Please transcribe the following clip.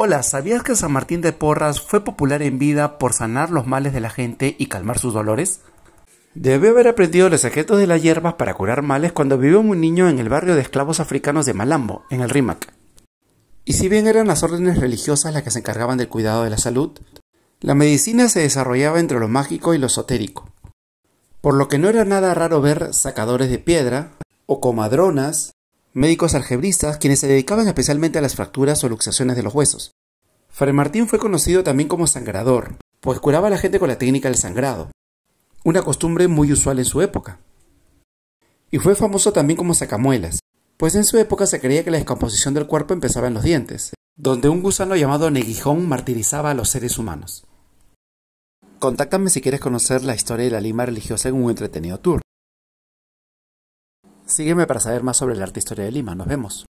Hola, ¿sabías que San Martín de Porras fue popular en vida por sanar los males de la gente y calmar sus dolores? Debió haber aprendido los secretos de las hierbas para curar males cuando vivió un niño en el barrio de esclavos africanos de Malambo, en el Rímac. Y si bien eran las órdenes religiosas las que se encargaban del cuidado de la salud, la medicina se desarrollaba entre lo mágico y lo esotérico. Por lo que no era nada raro ver sacadores de piedra, o comadronas, médicos algebristas quienes se dedicaban especialmente a las fracturas o luxaciones de los huesos. Fray Martín fue conocido también como sangrador, pues curaba a la gente con la técnica del sangrado, una costumbre muy usual en su época. Y fue famoso también como sacamuelas, pues en su época se creía que la descomposición del cuerpo empezaba en los dientes, donde un gusano llamado neguijón martirizaba a los seres humanos. Contáctame si quieres conocer la historia de la Lima religiosa en un entretenido tour. Sígueme para saber más sobre la arte historia de Lima. Nos vemos.